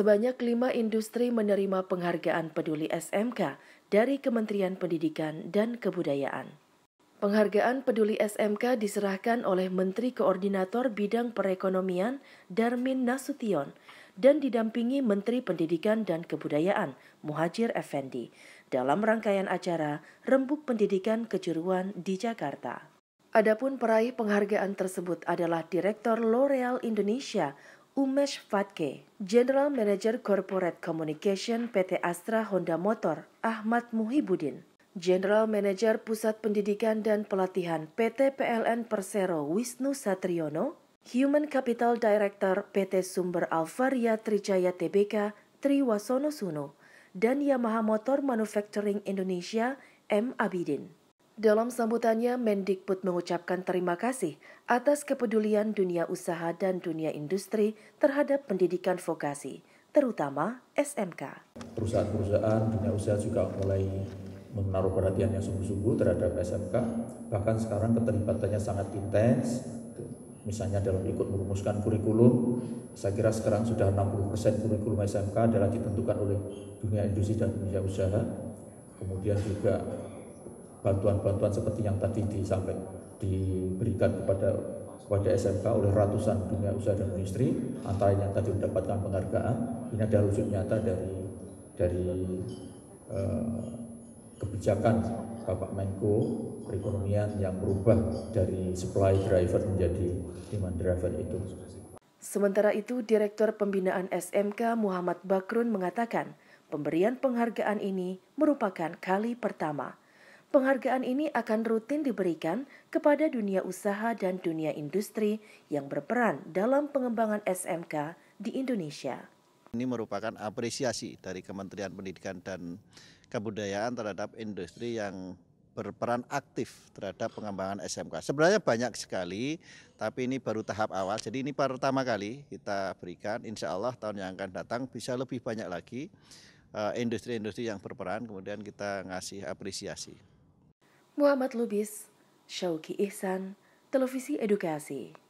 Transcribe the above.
Sebanyak lima industri menerima penghargaan peduli SMK dari Kementerian Pendidikan dan Kebudayaan. Penghargaan peduli SMK diserahkan oleh Menteri Koordinator Bidang Perekonomian Darmin Nasution dan didampingi Menteri Pendidikan dan Kebudayaan Muhajir Effendi dalam rangkaian acara Rembuk Pendidikan Kejuruan di Jakarta. Adapun peraih penghargaan tersebut adalah Direktur L'Oreal Indonesia, Umesh Fatke, General Manager Corporate Communication PT Astra Honda Motor, Ahmad Muhibudin, General Manager Pusat Pendidikan dan Pelatihan PT PLN Persero Wisnu Satriono, Human Capital Director PT Sumber Alvaria Trijaya Tbk Triwasono Suno, dan Yamaha Motor Manufacturing Indonesia M. Abidin. Dalam sambutannya, Mendikbud mengucapkan terima kasih atas kepedulian dunia usaha dan dunia industri terhadap pendidikan vokasi, terutama SMK. Perusahaan-perusahaan dunia usaha juga mulai menaruh perhatian yang sungguh-sungguh terhadap SMK, bahkan sekarang keterlibatannya sangat intens, misalnya dalam ikut merumuskan kurikulum, saya kira sekarang sudah 60% kurikulum SMK adalah ditentukan oleh dunia industri dan dunia usaha, kemudian juga bantuan-bantuan seperti yang tadi disampaikan diberikan kepada kepada SMK oleh ratusan dunia usaha dan industri antara yang tadi mendapatkan penghargaan ini adalah wujud nyata dari dari eh, kebijakan Bapak Menko perekonomian yang berubah dari supply driver menjadi demand driver itu. Sementara itu, Direktur Pembinaan SMK Muhammad Bakrun mengatakan, pemberian penghargaan ini merupakan kali pertama Penghargaan ini akan rutin diberikan kepada dunia usaha dan dunia industri yang berperan dalam pengembangan SMK di Indonesia. Ini merupakan apresiasi dari Kementerian Pendidikan dan Kebudayaan terhadap industri yang berperan aktif terhadap pengembangan SMK. Sebenarnya banyak sekali, tapi ini baru tahap awal. Jadi ini pertama kali kita berikan, insya Allah tahun yang akan datang bisa lebih banyak lagi eh, industri-industri yang berperan, kemudian kita ngasih apresiasi. Muhammad Lubis, Syauki Ihsan, Televisi Edukasi.